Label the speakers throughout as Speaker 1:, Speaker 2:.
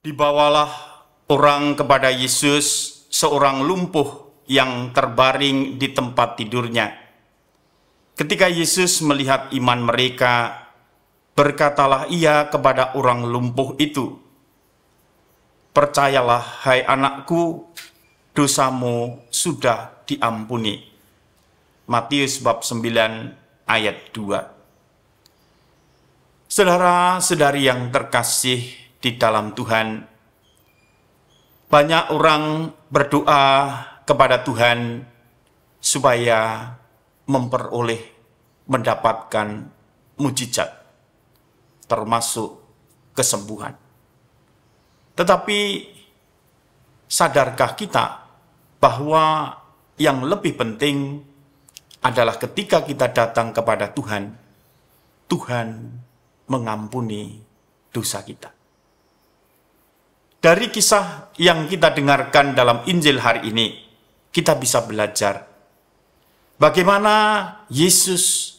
Speaker 1: Dibawalah orang kepada Yesus, seorang lumpuh yang terbaring di tempat tidurnya. Ketika Yesus melihat iman mereka, berkatalah ia kepada orang lumpuh itu, Percayalah, hai anakku, dosamu sudah diampuni. Matius bab 9 ayat 2 Saudara-saudari yang terkasih, di dalam Tuhan. Banyak orang berdoa kepada Tuhan supaya memperoleh, mendapatkan mujizat, termasuk kesembuhan. Tetapi sadarkah kita bahwa yang lebih penting adalah ketika kita datang kepada Tuhan, Tuhan mengampuni dosa kita. Dari kisah yang kita dengarkan dalam Injil hari ini, kita bisa belajar bagaimana Yesus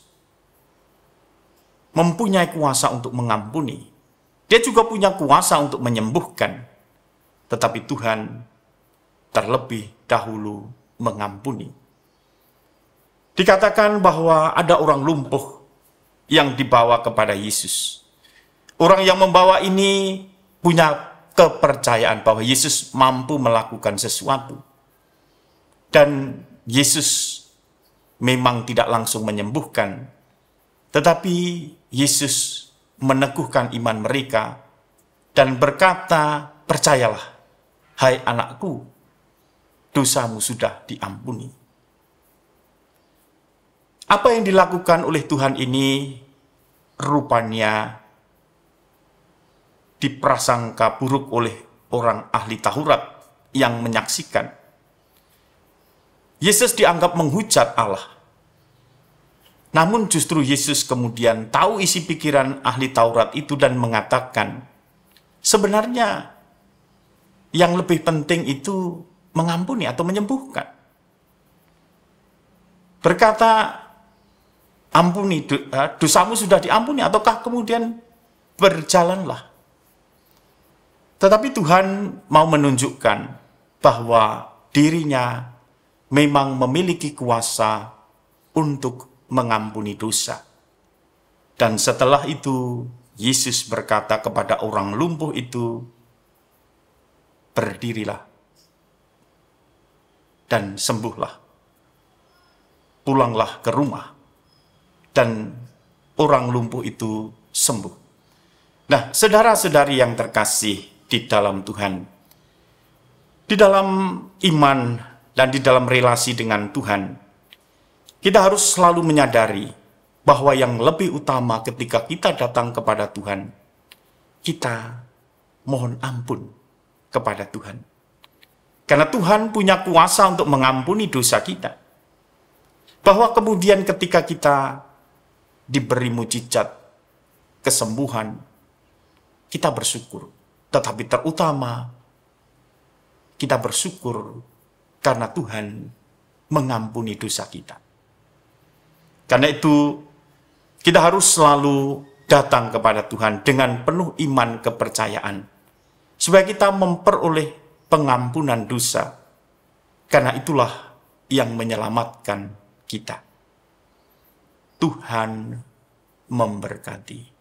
Speaker 1: mempunyai kuasa untuk mengampuni. Dia juga punya kuasa untuk menyembuhkan. Tetapi Tuhan terlebih dahulu mengampuni. Dikatakan bahwa ada orang lumpuh yang dibawa kepada Yesus. Orang yang membawa ini punya kepercayaan bahwa Yesus mampu melakukan sesuatu. Dan Yesus memang tidak langsung menyembuhkan, tetapi Yesus meneguhkan iman mereka dan berkata, "Percayalah, hai anakku, dosamu sudah diampuni." Apa yang dilakukan oleh Tuhan ini rupanya diprasangka buruk oleh orang ahli Taurat yang menyaksikan. Yesus dianggap menghujat Allah. Namun justru Yesus kemudian tahu isi pikiran ahli Taurat itu dan mengatakan, sebenarnya yang lebih penting itu mengampuni atau menyembuhkan. Berkata, ampuni, eh, dosamu sudah diampuni, ataukah kemudian berjalanlah tetapi Tuhan mau menunjukkan bahwa dirinya memang memiliki kuasa untuk mengampuni dosa. Dan setelah itu, Yesus berkata kepada orang lumpuh itu, "Berdirilah dan sembuhlah. Pulanglah ke rumah." Dan orang lumpuh itu sembuh. Nah, saudara-saudari yang terkasih, di dalam Tuhan. Di dalam iman dan di dalam relasi dengan Tuhan, kita harus selalu menyadari bahwa yang lebih utama ketika kita datang kepada Tuhan, kita mohon ampun kepada Tuhan. Karena Tuhan punya kuasa untuk mengampuni dosa kita. Bahwa kemudian ketika kita diberi mujizat kesembuhan, kita bersyukur tetapi terutama kita bersyukur karena Tuhan mengampuni dosa kita. Karena itu kita harus selalu datang kepada Tuhan dengan penuh iman kepercayaan supaya kita memperoleh pengampunan dosa. Karena itulah yang menyelamatkan kita. Tuhan memberkati.